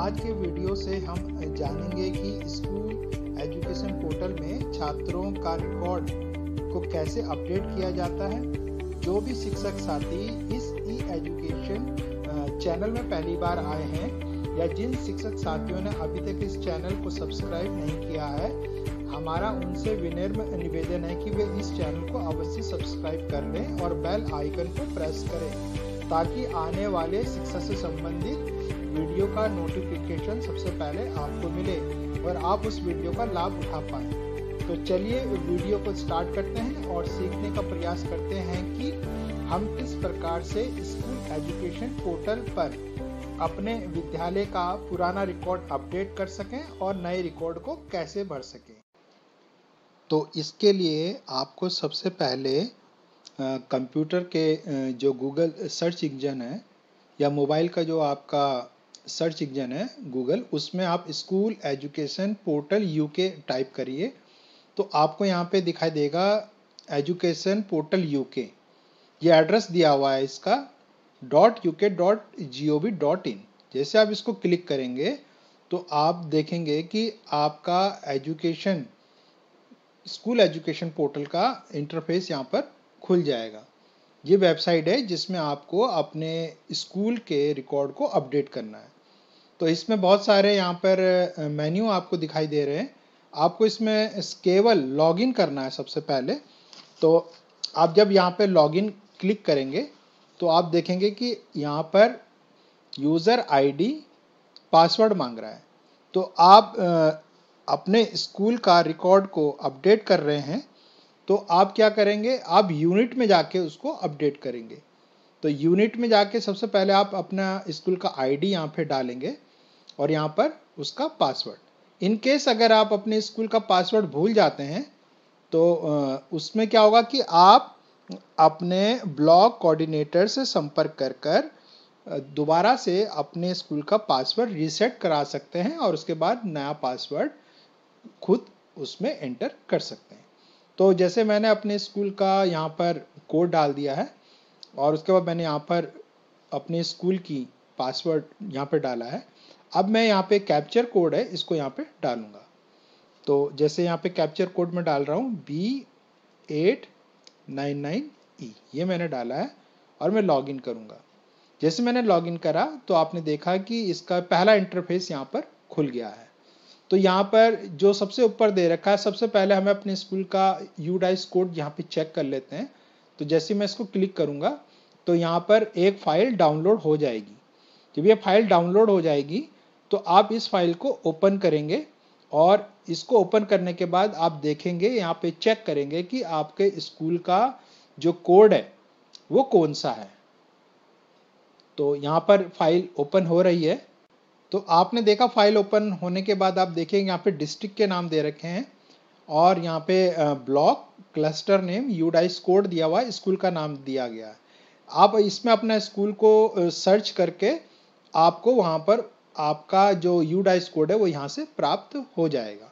आज के वीडियो से हम जानेंगे कि स्कूल एजुकेशन पोर्टल में छात्रों का रिकॉर्ड को कैसे अपडेट किया जाता है जो भी शिक्षक साथी इस ई एजुकेशन चैनल में पहली बार आए हैं या जिन शिक्षक साथियों ने अभी तक इस चैनल को सब्सक्राइब नहीं किया है हमारा उनसे विनम्र निवेदन है कि वे इस चैनल को अवश्य सब्सक्राइब कर लें और बेल आइकन को प्रेस करें ताकि आने वाले शिक्षा से संबंधित वीडियो का नोटिफिकेशन सबसे पहले आपको मिले और आप उस वीडियो का लाभ उठा पाए तो चलिए वीडियो को स्टार्ट करते हैं और सीखने का प्रयास करते हैं कि हम किस प्रकार से स्कूल एजुकेशन पोर्टल पर अपने विद्यालय का पुराना रिकॉर्ड अपडेट कर सकें और नए रिकॉर्ड को कैसे भर सकें तो इसके लिए आपको सबसे पहले कंप्यूटर के जो गूगल सर्च इंजन है या मोबाइल का जो आपका सर्च इंजन है गूगल उसमें आप school education portal UK type करिए तो आपको यहाँ पे दिखाई देगा एजुकेशन पोर्टल यूके ये एड्रेस दिया हुआ है इसका dot U K dot G O V dot in जैसे आप इसको क्लिक करेंगे तो आप देखेंगे कि आपका एजुकेशन स्कूल एजुकेशन पोर्टल का इंटरफेस यहाँ पर खुल जाएगा ये वेबसाइट है जिसमें आपको अपने स्कूल के रिकॉर्ड को अपडेट करना है तो इसमें बहुत सारे यहाँ पर मेन्यू आपको दिखाई दे रहे हैं आपको इसमें केवल लॉगिन करना है सबसे पहले तो आप जब यहाँ पर लॉगिन क्लिक करेंगे तो आप देखेंगे कि यहाँ पर यूज़र आईडी पासवर्ड मांग रहा है तो आप अपने स्कूल का रिकॉर्ड को अपडेट कर रहे हैं तो आप क्या करेंगे आप यूनिट में जाके उसको अपडेट करेंगे तो यूनिट में जाके सबसे पहले आप अपना स्कूल का आईडी डी यहाँ पे डालेंगे और यहाँ पर उसका पासवर्ड इन केस अगर आप अपने स्कूल का पासवर्ड भूल जाते हैं तो उसमें क्या होगा कि आप अपने ब्लॉक कोऑर्डिनेटर से संपर्क कर कर दोबारा से अपने स्कूल का पासवर्ड रीसेट करा सकते हैं और उसके बाद नया पासवर्ड खुद उसमें एंटर कर सकते हैं तो जैसे मैंने अपने स्कूल का यहाँ पर कोड डाल दिया है और उसके बाद मैंने यहाँ पर अपने स्कूल की पासवर्ड यहाँ पर डाला है अब मैं यहाँ पे कैप्चर कोड है इसको यहाँ पे डालूंगा तो जैसे यहाँ पे कैप्चर कोड में डाल रहा हूँ B eight nine nine E ये मैंने डाला है और मैं लॉग इन करूँगा जैसे मैंने लॉग इन करा तो आपने देखा कि इसका पहला इंटरफेस यहाँ पर खुल गया है तो यहाँ पर जो सबसे ऊपर दे रखा है सबसे पहले हमें अपने स्कूल का यू डाइस कोड यहाँ पे चेक कर लेते हैं तो जैसे मैं इसको क्लिक करूँगा तो यहाँ पर एक फाइल डाउनलोड हो जाएगी जब ये फाइल डाउनलोड हो जाएगी तो आप इस फाइल को ओपन करेंगे और इसको ओपन करने के बाद आप देखेंगे यहाँ पे चेक करेंगे कि आपके स्कूल का जो कोड है वो कौन सा है तो यहाँ पर फाइल ओपन हो रही है तो आपने देखा फाइल ओपन होने के बाद आप देखेंगे यहाँ पे डिस्ट्रिक्ट के नाम दे रखे हैं और यहाँ पे block cluster name UDISE code दिया हुआ स्कूल का नाम दिया गया है आप इसमें अपना स्कूल को सर्च करके आपको वहाँ पर आपका जो यूडाइस कोड है वो यहाँ से प्राप्त हो जाएगा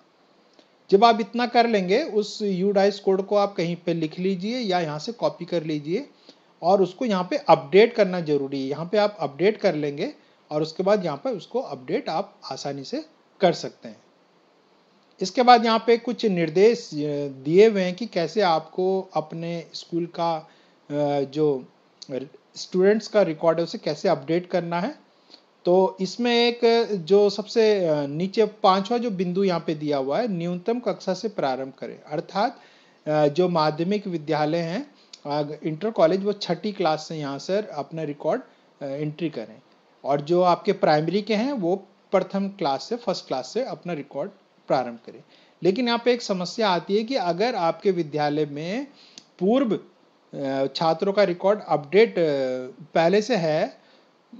जब आप इतना कर लेंगे उस यूडाइस कोड को आप कहीं पे लिख लीजिए या यहाँ से कॉपी कर लीजिए और उसको यहाँ पे अपडेट करना जरूरी है यहाँ पे आप अपडेट कर लेंगे और उसके बाद यहाँ पर उसको अपडेट आप आसानी से कर सकते हैं इसके बाद यहाँ पे कुछ निर्देश दिए हुए हैं कि कैसे आपको अपने स्कूल का जो स्टूडेंट्स का रिकॉर्ड है उसे कैसे अपडेट करना है तो इसमें एक जो सबसे नीचे पांचवा जो बिंदु यहाँ पे दिया हुआ है न्यूनतम कक्षा से प्रारंभ करें अर्थात जो माध्यमिक विद्यालय हैं इंटर कॉलेज वो छठी क्लास से यहाँ से अपना रिकॉर्ड एंट्री करें और जो आपके प्राइमरी के हैं वो प्रथम क्लास से फर्स्ट क्लास से अपना रिकॉर्ड प्रारंभ करें लेकिन यहाँ पे एक समस्या आती है कि अगर आपके विद्यालय में पूर्व छात्रों का रिकॉर्ड अपडेट पहले से है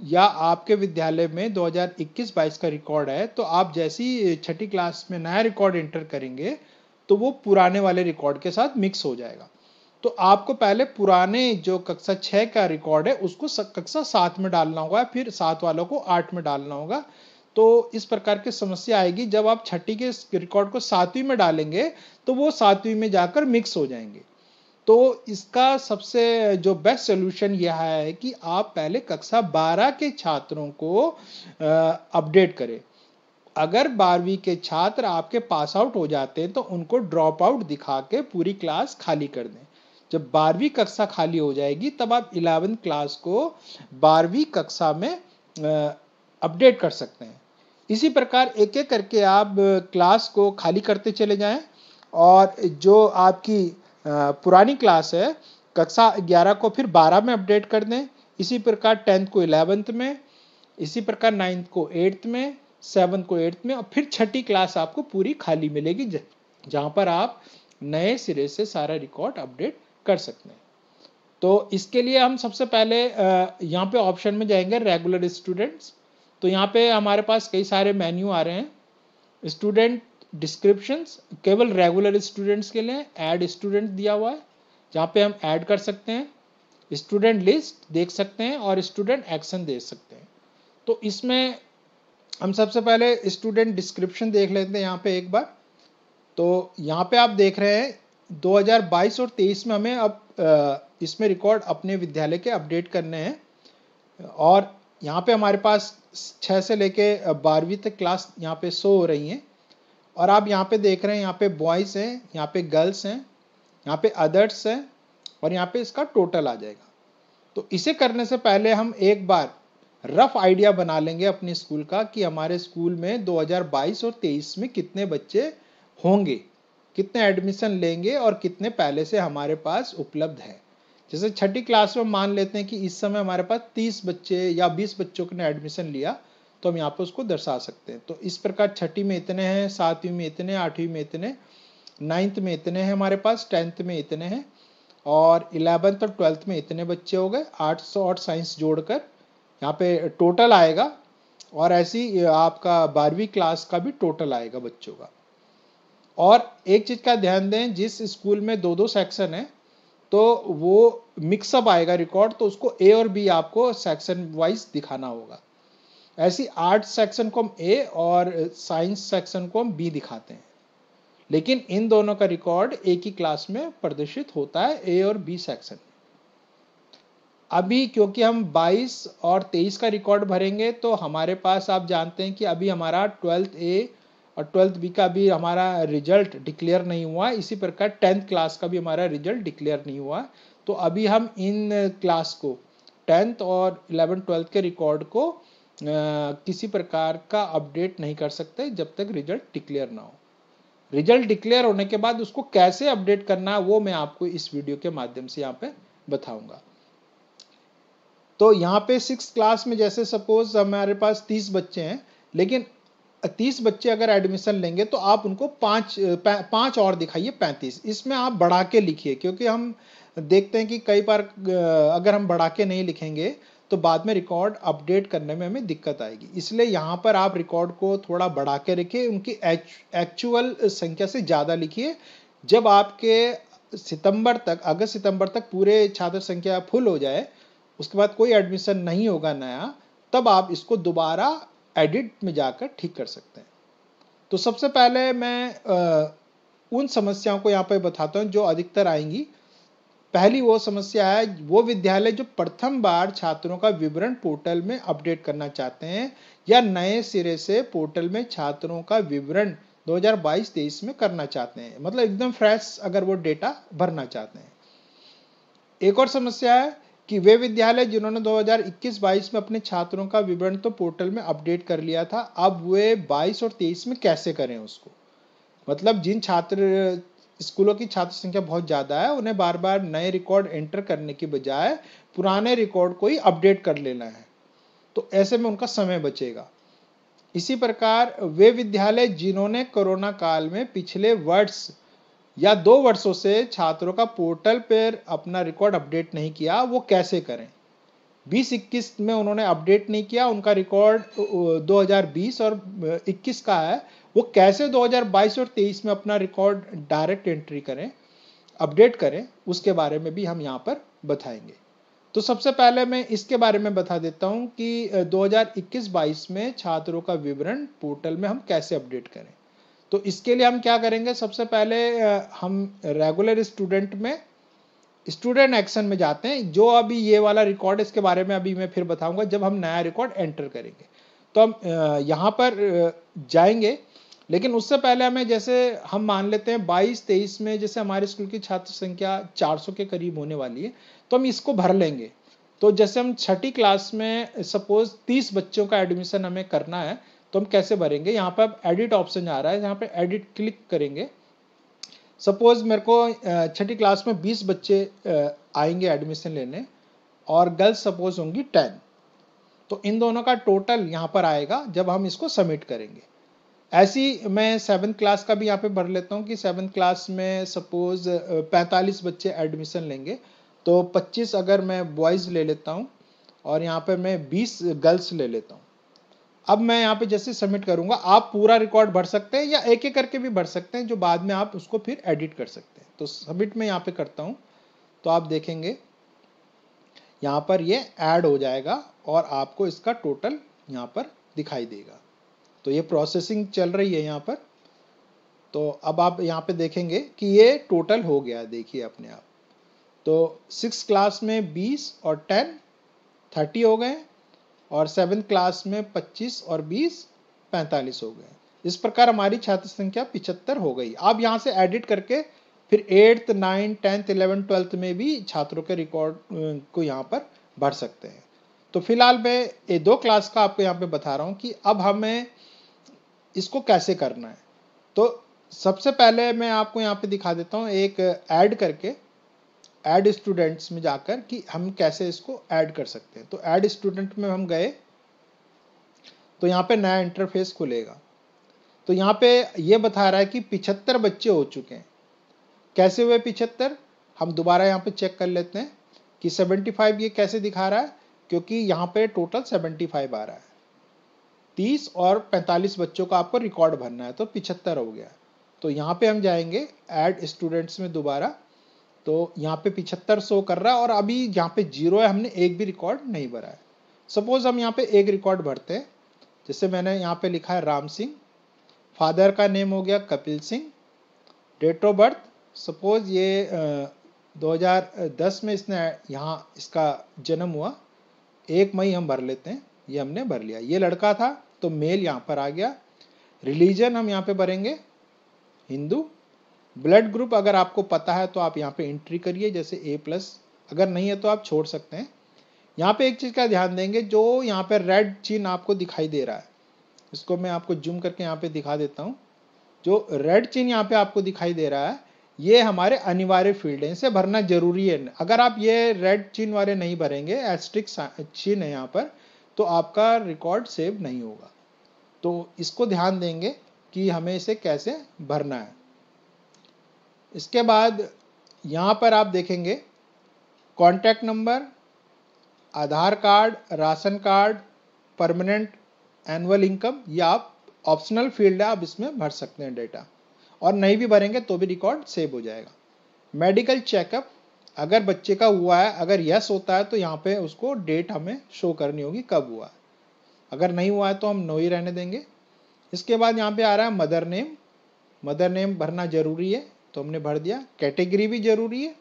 या आपके विद्यालय में 2021-22 का रिकॉर्ड है तो आप जैसी छठी क्लास में नया रिकॉर्ड एंटर करेंगे तो वो पुराने वाले रिकॉर्ड के साथ मिक्स हो जाएगा तो आपको पहले पुराने जो कक्षा छः का रिकॉर्ड है उसको कक्षा सात में डालना होगा फिर सात वालों को आठ में डालना होगा तो इस प्रकार की समस्या आएगी जब आप छठी के रिकॉर्ड को सातवीं में डालेंगे तो वो सातवीं में जाकर मिक्स हो जाएंगे तो इसका सबसे जो बेस्ट सोल्यूशन यह है कि आप पहले कक्षा बारह के छात्रों को अपडेट करें अगर बारहवीं के छात्र आपके पास आउट हो जाते हैं तो उनको ड्रॉप आउट दिखा के पूरी क्लास खाली कर दें जब बारहवीं कक्षा खाली हो जाएगी तब आप इलेवेंथ क्लास को बारहवीं कक्षा में अपडेट कर सकते हैं इसी प्रकार एक एक करके आप क्लास को खाली करते चले जाएं और जो आपकी पुरानी क्लास है कक्षा 11 को फिर 12 में अपडेट कर दें इसी प्रकार टेंथ को इलेवेंथ में इसी प्रकार नाइन्थ को एट्थ में सेवन्थ को एट्थ में और फिर छठी क्लास आपको पूरी खाली मिलेगी जहाँ पर आप नए सिरे से सारा रिकॉर्ड अपडेट कर सकते हैं तो इसके लिए हम सबसे पहले यहाँ पे ऑप्शन में जाएंगे रेगुलर स्टूडेंट्स तो यहाँ पे हमारे पास कई सारे मेन्यू आ रहे हैं स्टूडेंट डिस्क्रिप्शंस केवल रेगुलर स्टूडेंट्स के लिए ऐड स्टूडेंट दिया हुआ है जहाँ पे हम ऐड कर सकते हैं स्टूडेंट लिस्ट देख सकते हैं और स्टूडेंट एक्शन दे सकते हैं तो इसमें हम सबसे पहले स्टूडेंट डिस्क्रिप्शन देख लेते हैं यहाँ पे एक बार तो यहाँ पे आप देख रहे हैं 2022 और 23 में हमें अब इसमें रिकॉर्ड अपने विद्यालय के अपडेट करने हैं और यहाँ पे हमारे पास छः से लेके बारहवीं तक क्लास यहाँ पे शो हो रही हैं और आप यहाँ पे देख रहे हैं यहाँ पे बॉयज़ हैं यहाँ पे गर्ल्स हैं यहाँ पे अदर्स हैं और यहाँ पे इसका टोटल आ जाएगा तो इसे करने से पहले हम एक बार रफ आइडिया बना लेंगे अपने स्कूल का कि हमारे स्कूल में 2022 और 23 में कितने बच्चे होंगे कितने एडमिशन लेंगे और कितने पहले से हमारे पास उपलब्ध है जैसे छठी क्लास में मान लेते हैं कि इस समय हमारे पास तीस बच्चे या बीस बच्चों ने एडमिशन लिया तो हम यहाँ पर उसको दर्शा सकते हैं तो इस प्रकार छठी में इतने हैं सातवीं में इतने आठवीं में इतने नाइन्थ में इतने हैं हमारे पास टेंथ में इतने हैं और इलेवेंथ और ट्वेल्थ में इतने बच्चे हो गए आर्ट्स और साइंस जोड़कर यहाँ पे टोटल आएगा और ऐसी आपका बारहवीं क्लास का भी टोटल आएगा बच्चों का और एक चीज़ का ध्यान दें जिस स्कूल में दो दो सेक्शन है तो वो मिक्सअप आएगा रिकॉर्ड तो उसको ए और बी आपको सेक्शन वाइज दिखाना होगा ऐसी आर्ट सेक्शन को हम ए और साइंस सेक्शन को हम बी दिखाते हैं लेकिन इन दोनों का रिकॉर्ड एक ही क्लास में प्रदर्शित होता है ए और बी सेक्शन अभी क्योंकि हम 22 और 23 का रिकॉर्ड भरेंगे तो हमारे पास आप जानते हैं कि अभी हमारा ट्वेल्थ ए और ट्वेल्थ बी का भी हमारा रिजल्ट डिक्लेयर नहीं हुआ इसी प्रकार टेंथ क्लास का भी हमारा रिजल्ट डिक्लेयर नहीं हुआ तो अभी हम इन क्लास को टेंथ और इलेवन ट्वेल्थ के रिकॉर्ड को आ, किसी प्रकार का अपडेट नहीं कर सकते जब तक रिजल्ट डिक्लेयर ना हो रिजल्ट डिक्लेयर होने के बाद उसको कैसे अपडेट करना है वो मैं आपको इस वीडियो के माध्यम से यहाँ पे बताऊंगा तो यहाँ पे सिक्स क्लास में जैसे सपोज हमारे पास तीस बच्चे हैं लेकिन तीस बच्चे अगर एडमिशन लेंगे तो आप उनको पाँच पाँच और दिखाइए पैंतीस इसमें आप बढ़ा के लिखिए क्योंकि हम देखते हैं कि कई बार अगर हम बढ़ा के नहीं लिखेंगे तो बाद में रिकॉर्ड अपडेट करने में हमें दिक्कत आएगी इसलिए यहाँ पर आप रिकॉर्ड को थोड़ा बढ़ा के रखिए उनकी एक्चुअल संख्या से ज़्यादा लिखिए जब आपके सितंबर तक अगस्त सितंबर तक पूरे छात्र संख्या फुल हो जाए उसके बाद कोई एडमिशन नहीं होगा नया तब आप इसको दोबारा एडिट में जाकर ठीक कर सकते हैं तो सबसे पहले मैं आ, उन समस्याओं को यहाँ पर बताता हूँ जो अधिकतर आएंगी पहली वो समस्या है वो विद्यालय जो प्रथम बार छात्रों का विवरण पोर्टल में अपडेट करना चाहते हैं या नए सिरे से पोर्टल में छात्रों का विवरण 2022-23 में करना चाहते हैं मतलब एकदम फ्रेश अगर वो डेटा भरना चाहते हैं एक और समस्या है कि वे विद्यालय जिन्होंने 2021-22 में अपने छात्रों का विवरण तो पोर्टल में अपडेट कर लिया था अब वे 22 और 23 में कैसे करें उसको मतलब जिन छात्र स्कूलों की छात्र संख्या बहुत ज़्यादा है उन्हें बार बार नए रिकॉर्ड एंटर करने की बजाय पुराने रिकॉर्ड को ही अपडेट कर लेना है तो ऐसे में उनका समय बचेगा इसी प्रकार वे विद्यालय जिन्होंने कोरोना काल में पिछले वर्ष या दो वर्षों से छात्रों का पोर्टल पर अपना रिकॉर्ड अपडेट नहीं किया वो कैसे करें बीस इक्कीस में उन्होंने अपडेट नहीं किया उनका रिकॉर्ड 2020 और 21 का है वो कैसे 2022 और 23 में अपना रिकॉर्ड डायरेक्ट एंट्री करें अपडेट करें उसके बारे में भी हम यहाँ पर बताएंगे तो सबसे पहले मैं इसके बारे में बता देता हूँ कि 2021-22 में छात्रों का विवरण पोर्टल में हम कैसे अपडेट करें तो इसके लिए हम क्या करेंगे सबसे पहले हम रेगुलर स्टूडेंट में स्टूडेंट एक्शन में जाते हैं जो अभी ये वाला रिकॉर्ड इसके बारे में अभी मैं फिर बताऊंगा जब हम नया रिकॉर्ड एंटर करेंगे तो हम यहाँ पर जाएंगे लेकिन उससे पहले हमें जैसे हम मान लेते हैं 22 23 में जैसे हमारे स्कूल की छात्र संख्या 400 के करीब होने वाली है तो हम इसको भर लेंगे तो जैसे हम छठी क्लास में सपोज 30 बच्चों का एडमिशन हमें करना है तो हम कैसे भरेंगे यहाँ पर एडिट ऑप्शन आ रहा है यहाँ पर एडिट क्लिक करेंगे सपोज मेरे को छठी क्लास में 20 बच्चे आएंगे एडमिशन लेने और गर्ल्स सपोज होंगी 10 तो इन दोनों का टोटल यहाँ पर आएगा जब हम इसको सबमिट करेंगे ऐसी मैं सेवन्थ क्लास का भी यहाँ पे भर लेता हूँ कि सेवन्थ क्लास में सपोज 45 बच्चे एडमिशन लेंगे तो 25 अगर मैं बॉयज़ ले लेता हूँ और यहाँ पे मैं 20 गर्ल्स ले लेता हूँ अब मैं यहाँ पे जैसे सबमिट करूंगा आप पूरा रिकॉर्ड भर सकते हैं या एक एक करके भी भर सकते हैं जो बाद में आप उसको फिर एडिट कर सकते हैं तो सबमिट में यहाँ पे करता हूँ तो आप देखेंगे यहाँ पर ये ऐड हो जाएगा और आपको इसका टोटल यहाँ पर दिखाई देगा तो ये प्रोसेसिंग चल रही है यहाँ पर तो अब आप यहाँ पे देखेंगे कि ये टोटल हो गया देखिए अपने आप तो सिक्स क्लास में बीस और टेन थर्टी हो गए और सेवन्थ क्लास में 25 और 20 पैंतालीस हो गए इस प्रकार हमारी छात्र संख्या पिछहत्तर हो गई आप यहाँ से एडिट करके फिर eighth ninth tenth eleventh twelfth में भी छात्रों के रिकॉर्ड अं, को यहाँ पर भर सकते हैं तो फिलहाल मैं ये दो क्लास का आपको यहाँ पे बता रहा हूँ कि अब हमें इसको कैसे करना है तो सबसे पहले मैं आपको यहाँ पे दिखा देता हूँ एक ऐड करके ऐड स्टूडेंट्स में जाकर कि हम कैसे इसको ऐड कर सकते हैं तो ऐड स्टूडेंट में हम गए तो यहाँ पे नया इंटरफेस खुलेगा तो यहाँ पे ये बता रहा है कि पिछहत्तर बच्चे हो चुके हैं कैसे हुए पिछहत्तर हम दोबारा यहाँ पे चेक कर लेते हैं कि 75 ये कैसे दिखा रहा है क्योंकि यहाँ पे टोटल 75 आ रहा है 30 और 45 बच्चों का आपको रिकॉर्ड भरना है तो पिछहत्तर हो गया तो यहाँ पे हम जाएंगे ऐड स्टूडेंट्स में दोबारा तो यहाँ पे पिछहत्तर सो कर रहा है और अभी यहाँ पे जीरो है हमने एक भी रिकॉर्ड नहीं भरा है सपोज हम यहाँ पे एक रिकॉर्ड भरते हैं जैसे मैंने यहाँ पे लिखा है राम सिंह फादर का नेम हो गया Kapil Singh date of birth suppose ये आ, 2010 में इसने यहाँ इसका जन्म हुआ एक मई हम भर लेते हैं ये हमने भर लिया ये लड़का था तो मेल यहाँ पर आ गया रिलीजन हम यहाँ पे भरेंगे हिंदू ब्लड ग्रुप अगर आपको पता है तो आप यहाँ पे एंट्री करिए जैसे ए प्लस अगर नहीं है तो आप छोड़ सकते हैं यहाँ पे एक चीज़ का ध्यान देंगे जो यहाँ पे रेड चिन्ह आपको दिखाई दे रहा है इसको मैं आपको जूम करके यहाँ पे दिखा देता हूँ जो रेड चिन्ह यहाँ पे आपको दिखाई दे रहा है ये हमारे अनिवार्य फील्ड है इसे भरना जरूरी है अगर आप ये रेड चिन्ह वाले नहीं भरेंगे एस्ट्रिक चिन्ह है यहाँ पर तो आपका रिकॉर्ड सेव नहीं होगा तो इसको ध्यान देंगे कि हमें इसे कैसे भरना है इसके बाद यहाँ पर आप देखेंगे contact number Aadhaar card ration card permanent annual income या आप ऑप्शनल फील्ड है आप इसमें भर सकते हैं डेटा और नहीं भी भरेंगे तो भी रिकॉर्ड सेव हो जाएगा मेडिकल चेकअप अगर बच्चे का हुआ है अगर यस होता है तो यहाँ पे उसको डेट हमें शो करनी होगी कब हुआ है अगर नहीं हुआ है तो हम नो ही रहने देंगे इसके बाद यहाँ पे आ रहा है मदर नेम मदर नेम भरना जरूरी है तो हमने भर दिया कैटेगरी भी जरूरी है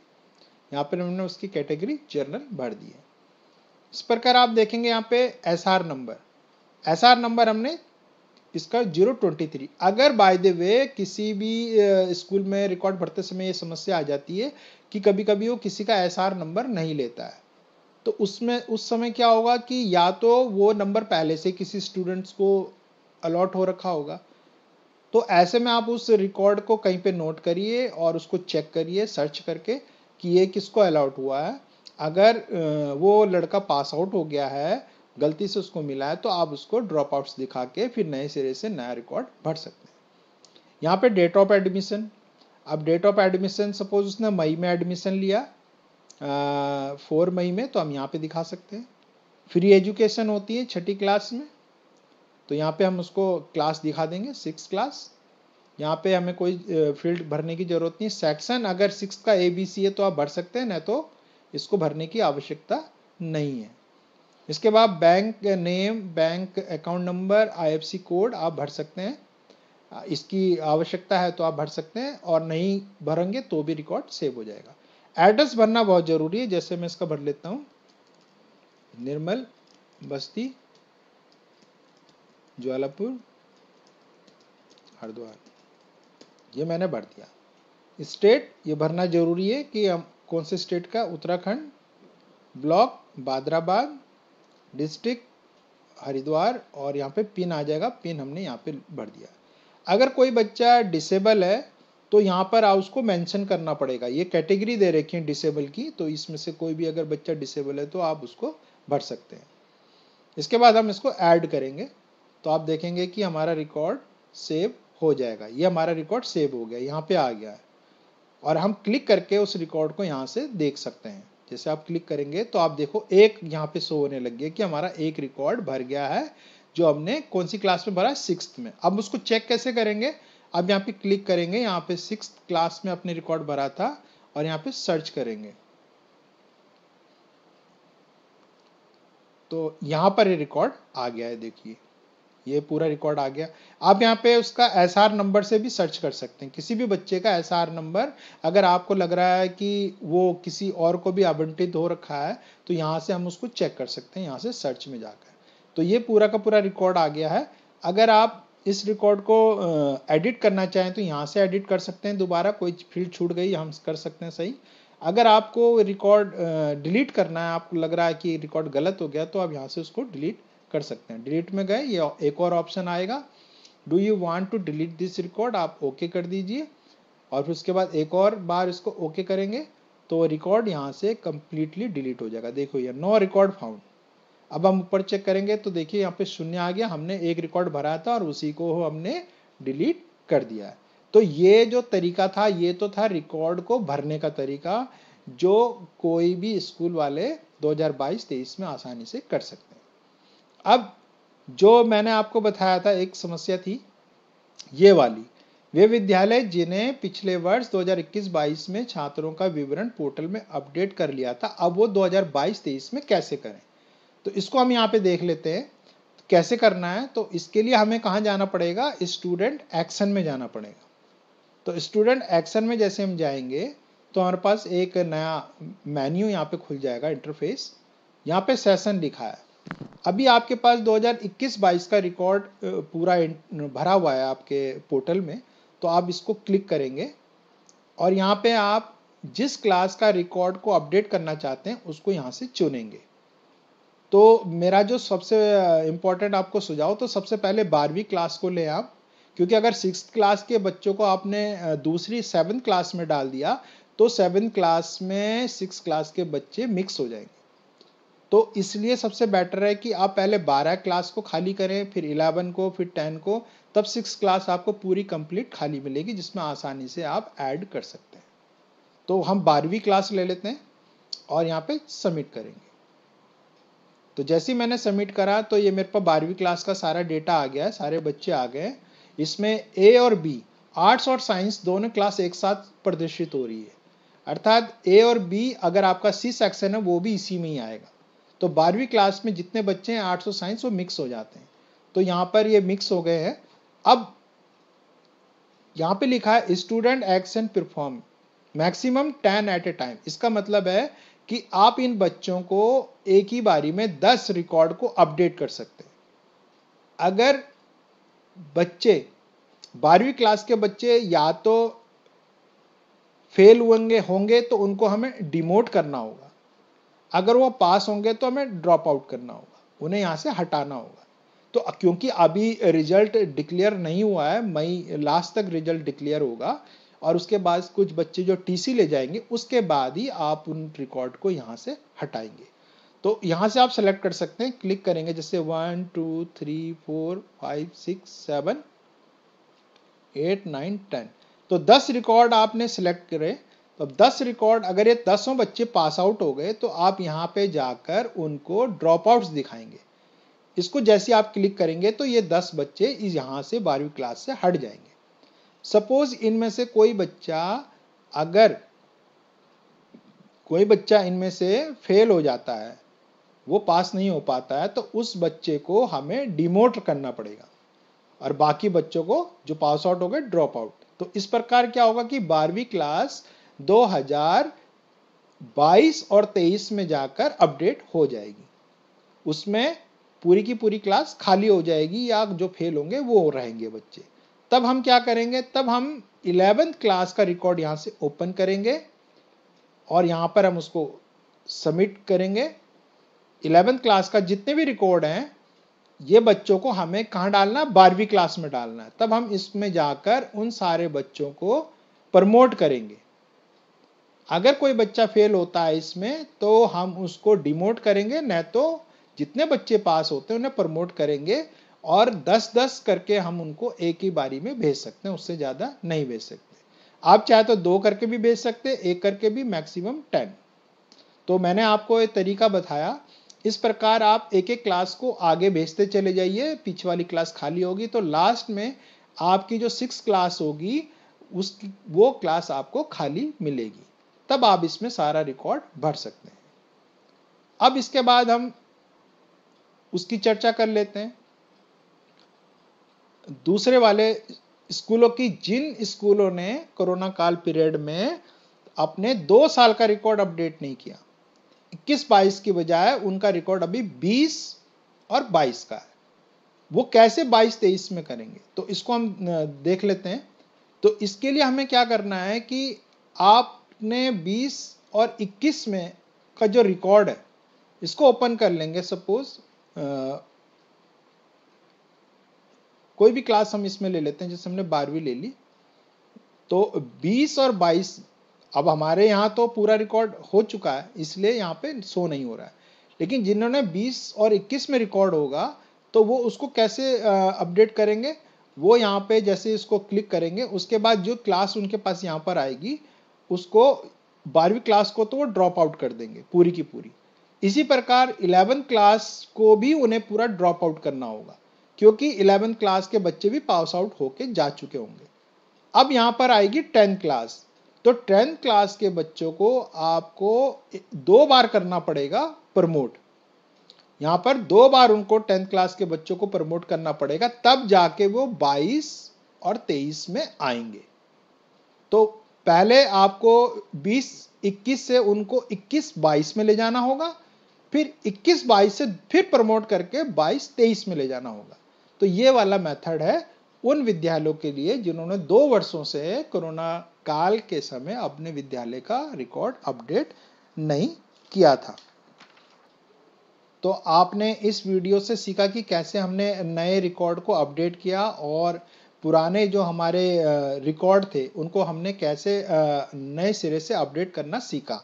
यहाँ पर हमने उसकी कैटेगरी जर्नल भर दी है इस प्रकार आप देखेंगे यहाँ पे S R number S R number हमने इसका जीरो ट्वेंटी थ्री अगर बाय द वे किसी भी स्कूल में रिकॉर्ड भरते समय ये समस्या आ जाती है कि कभी कभी वो किसी का एस आर नंबर नहीं लेता है तो उसमें उस समय क्या होगा कि या तो वो नंबर पहले से किसी स्टूडेंट्स को अलॉट हो रखा होगा तो ऐसे में आप उस रिकॉर्ड को कहीं पे नोट करिए और उसको चेक करिए सर्च करके कि ये किसको अलाउट हुआ है अगर वो लड़का पास आउट हो गया है गलती से उसको मिला है तो आप उसको ड्रॉप आउट्स दिखा के फिर नए सिरे से नया रिकॉर्ड भर सकते हैं यहाँ पे डेट ऑफ एडमिशन अब डेट ऑफ एडमिशन सपोज उसने मई में एडमिशन लिया फोर मई में तो हम यहाँ पे दिखा सकते हैं फ्री एजुकेशन होती है छठी क्लास में तो यहाँ पे हम उसको क्लास दिखा देंगे सिक्स क्लास यहाँ पे हमें कोई फील्ड भरने की ज़रूरत नहीं सेक्शन अगर सिक्स का ए बी सी है तो आप भर सकते हैं ना तो इसको भरने की आवश्यकता नहीं है इसके बाद bank name bank account number IFSC code आप भर सकते हैं इसकी आवश्यकता है तो आप भर सकते हैं और नहीं भरेंगे तो भी रिकॉर्ड सेव हो जाएगा एड्रेस भरना बहुत ज़रूरी है जैसे मैं इसका भर लेता हूँ निर्मल बस्ती ज्वालापुर हरिद्वार ये मैंने भर दिया स्टेट ये भरना जरूरी है कि हम कौन से स्टेट का उत्तराखंड ब्लॉक बादराबाद डिस्ट्रिक्ट हरिद्वार और यहाँ पे पिन आ जाएगा पिन हमने यहाँ पे भर दिया अगर कोई बच्चा डिसेबल है तो यहाँ पर आप उसको मेंशन करना पड़ेगा ये कैटेगरी दे रखी है डिसेबल की तो इसमें से कोई भी अगर बच्चा डिसेबल है तो आप उसको भर सकते हैं इसके बाद हम इसको ऐड करेंगे तो आप देखेंगे कि हमारा रिकॉर्ड सेव हो जाएगा ये हमारा रिकॉर्ड सेव हो गया यहाँ पे आ गया है और हम क्लिक करके उस रिकॉर्ड को यहाँ से देख सकते हैं जैसे आप क्लिक करेंगे तो आप देखो एक यहाँ पे शो होने लग गया कि हमारा एक रिकॉर्ड भर गया है जो हमने कौन सी क्लास में भरा सिक्स में अब उसको चेक कैसे करेंगे अब यहाँ पे क्लिक करेंगे यहाँ पे सिक्स क्लास में आपने रिकॉर्ड भरा था और यहाँ पे सर्च करेंगे तो यहाँ पर ये रिकॉर्ड आ गया है देखिए ये पूरा रिकॉर्ड आ गया आप यहाँ पे उसका एस नंबर से भी सर्च कर सकते हैं किसी भी बच्चे का एस नंबर अगर आपको लग रहा है कि वो किसी और को भी आवंटित हो रखा है तो यहाँ से हम उसको चेक कर सकते हैं यहाँ से सर्च में जाकर तो ये पूरा का पूरा रिकॉर्ड आ गया है अगर आप इस रिकॉर्ड को एडिट करना चाहें तो यहाँ से एडिट कर सकते हैं दोबारा कोई फील्ड छूट गई हम कर सकते हैं सही अगर आपको रिकॉर्ड डिलीट करना है आपको लग रहा है कि रिकॉर्ड गलत हो गया तो आप यहाँ से उसको डिलीट कर सकते हैं डिलीट में गए ये एक और ऑप्शन आएगा do you want to delete this record आप ओके okay कर दीजिए और फिर उसके बाद एक और बार इसको ओके okay करेंगे तो रिकॉर्ड यहाँ से कम्प्लीटली डिलीट हो जाएगा देखो ये नो रिकॉर्ड फाउंड अब हम ऊपर चेक करेंगे तो देखिए यहाँ पे शून्य आ गया हमने एक रिकॉर्ड भरा था और उसी को हमने डिलीट कर दिया तो ये जो तरीका था ये तो था रिकॉर्ड को भरने का तरीका जो कोई भी स्कूल वाले 2022-23 में आसानी से कर सकते हैं अब जो मैंने आपको बताया था एक समस्या थी ये वाली वे विद्यालय जिन्हें पिछले वर्ष 2021-22 में छात्रों का विवरण पोर्टल में अपडेट कर लिया था अब वो 2022-23 में कैसे करें तो इसको हम यहाँ पे देख लेते हैं तो कैसे करना है तो इसके लिए हमें कहाँ जाना पड़ेगा स्टूडेंट एक्शन में जाना पड़ेगा तो स्टूडेंट एक्शन में जैसे हम जाएंगे तो हमारे पास एक नया मेन्यू यहाँ पे खुल जाएगा इंटरफेस यहाँ पे सेशन लिखा है अभी आपके पास 2021-22 का रिकॉर्ड पूरा भरा हुआ है आपके पोर्टल में तो आप इसको क्लिक करेंगे और यहाँ पे आप जिस क्लास का रिकॉर्ड को अपडेट करना चाहते हैं उसको यहाँ से चुनेंगे तो मेरा जो सबसे इम्पोर्टेंट आपको सुझाव तो सबसे पहले बारहवीं क्लास को ले आप क्योंकि अगर सिक्स क्लास के बच्चों को आपने दूसरी सेवन्थ क्लास में डाल दिया तो सेवन्थ क्लास में सिक्स क्लास के बच्चे मिक्स हो जाएंगे तो इसलिए सबसे बेटर है कि आप पहले बारह क्लास को खाली करें फिर इलेवन को फिर टेन को तब सिक्स क्लास आपको पूरी कंप्लीट खाली मिलेगी जिसमें आसानी से आप ऐड कर सकते हैं तो हम बारहवीं क्लास ले लेते हैं और यहाँ पे सबमिट करेंगे तो जैसे ही मैंने सबमिट करा तो ये मेरे पास बारहवीं क्लास का सारा डेटा आ गया है सारे बच्चे आ गए इसमें ए और बी आर्ट्स और साइंस दोनों क्लास एक साथ प्रदर्शित हो रही है अर्थात ए और बी अगर आपका सी सेक्शन है वो भी इसी में ही आएगा तो बारहवीं क्लास में जितने बच्चे हैं आर्ट्स और साइंस वो मिक्स हो जाते हैं तो यहाँ पर ये मिक्स हो गए हैं अब यहाँ पे लिखा है student x and perform maximum ten at a time इसका मतलब है कि आप इन बच्चों को एक ही बारी में दस रिकॉर्ड को अपडेट कर सकते हैं अगर बच्चे बारहवीं क्लास के बच्चे या तो फेल होंगे होंगे तो उनको हमें डिमोट करना होगा अगर वो पास होंगे तो हमें ड्रॉप आउट करना होगा उन्हें यहाँ से हटाना होगा तो क्योंकि अभी रिजल्ट डिक्लेयर नहीं हुआ है मई लास्ट तक रिजल्ट डिक्लेयर होगा और उसके बाद कुछ बच्चे जो टीसी ले जाएंगे उसके बाद ही आप उन रिकॉर्ड को यहाँ से हटाएंगे तो यहाँ से आप सेलेक्ट कर सकते हैं क्लिक करेंगे जैसे one two three four five six seven eight nine ten तो दस रिकॉर्ड आपने सेलेक्ट करे तो दस रिकॉर्ड अगर ये दसों बच्चे पास आउट हो गए तो आप यहाँ पे जाकर उनको ड्रॉप आउट दिखाएंगे इसको जैसे आप क्लिक करेंगे तो ये दस बच्चे इस यहाँ से बारहवीं क्लास से हट जाएंगे सपोज इनमें से कोई बच्चा अगर कोई बच्चा इनमें से फेल हो जाता है वो पास नहीं हो पाता है तो उस बच्चे को हमें डिमोट करना पड़ेगा और बाकी बच्चों को जो पास आउट हो गए ड्रॉप आउट तो इस प्रकार क्या होगा कि बारहवीं क्लास 2022 और 23 में जाकर अपडेट हो जाएगी उसमें पूरी की पूरी क्लास खाली हो जाएगी या जो फेल होंगे वो रहेंगे बच्चे तब हम क्या करेंगे तब हम इलेवेंथ क्लास का रिकॉर्ड यहाँ से ओपन करेंगे और यहाँ पर हम उसको सबमिट करेंगे इलेवेंथ क्लास का जितने भी रिकॉर्ड हैं ये बच्चों को हमें कहाँ डालना है बारहवीं क्लास में डालना है तब हम इसमें जाकर उन सारे बच्चों को प्रमोट करेंगे अगर कोई बच्चा फेल होता है इसमें तो हम उसको डिमोट करेंगे न तो जितने बच्चे पास होते हैं उन्हें प्रमोट करेंगे और 10-10 करके हम उनको एक ही बारी में भेज सकते हैं उससे ज़्यादा नहीं भेज सकते आप चाहे तो दो करके भी भेज सकते हैं एक करके भी मैक्सिमम टेन तो मैंने आपको एक तरीका बताया इस प्रकार आप एक एक क्लास को आगे भेजते चले जाइए पीछे वाली क्लास खाली होगी तो लास्ट में आपकी जो सिक्स क्लास होगी उस वो क्लास आपको खाली मिलेगी तब आप इसमें सारा रिकॉर्ड भर सकते हैं अब इसके बाद हम उसकी चर्चा कर लेते हैं दूसरे वाले स्कूलों की जिन स्कूलों ने कोरोना काल पीरियड में अपने दो साल का रिकॉर्ड अपडेट नहीं किया इक्कीस बाईस की बजाय उनका रिकॉर्ड अभी बीस और बाईस का है वो कैसे बाईस तेईस में करेंगे तो इसको हम देख लेते हैं तो इसके लिए हमें क्या करना है कि आप अपने 20 और 21 में का जो रिकॉर्ड है इसको ओपन कर लेंगे सपोज कोई भी क्लास हम इसमें ले लेते हैं जैसे हमने बारहवीं ले ली तो 20 और 22 अब हमारे यहाँ तो पूरा रिकॉर्ड हो चुका है इसलिए यहाँ पे शो नहीं हो रहा है लेकिन जिन्होंने 20 और 21 में रिकॉर्ड होगा तो वो उसको कैसे अपडेट करेंगे वो यहाँ पे जैसे इसको क्लिक करेंगे उसके बाद जो क्लास उनके पास यहाँ पर आएगी उसको बारहवीं क्लास को तो वो ड्रॉप आउट कर देंगे पूरी की पूरी इसी प्रकार इलेवेंथ क्लास को भी उन्हें पूरा ड्रॉप आउट करना होगा क्योंकि इलेवेंथ क्लास के बच्चे भी पास आउट होके जा चुके होंगे अब यहाँ पर आएगी टेंथ क्लास तो टेंथ क्लास के बच्चों को आपको दो बार करना पड़ेगा प्रमोट यहाँ पर दो बार उनको टेंथ क्लास के बच्चों को प्रमोट करना पड़ेगा तब जाके वो 22 और 23 में आएंगे पहले आपको 20 21 से उनको 21 22 में ले जाना होगा फिर 21 22 से फिर प्रमोट करके 22 23 में ले जाना होगा तो ये वाला मेथड है उन विद्यालयों के लिए जिन्होंने दो वर्षों से कोरोना काल के समय अपने विद्यालय का रिकॉर्ड अपडेट नहीं किया था तो आपने इस वीडियो से सीखा कि कैसे हमने नए रिकॉर्ड को अपडेट किया और पुराने जो हमारे रिकॉर्ड थे उनको हमने कैसे नए सिरे से अपडेट करना सीखा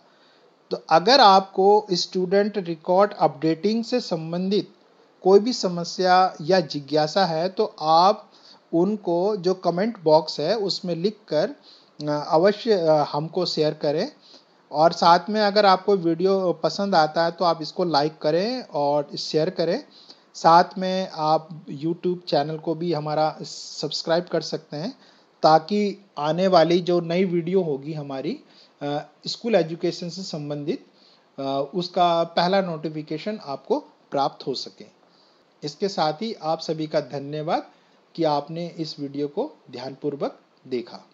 तो अगर आपको स्टूडेंट रिकॉर्ड अपडेटिंग से संबंधित कोई भी समस्या या जिज्ञासा है तो आप उनको जो कमेंट बॉक्स है उसमें लिख कर अवश्य हमको शेयर करें और साथ में अगर आपको वीडियो पसंद आता है तो आप इसको लाइक करें और शेयर करें साथ में आप यूट्यूब चैनल को भी हमारा सब्सक्राइब कर सकते हैं ताकि आने वाली जो नई वीडियो होगी हमारी स्कूल एजुकेशन से संबंधित उसका पहला नोटिफिकेशन आपको प्राप्त हो सके इसके साथ ही आप सभी का धन्यवाद कि आपने इस वीडियो को ध्यानपूर्वक देखा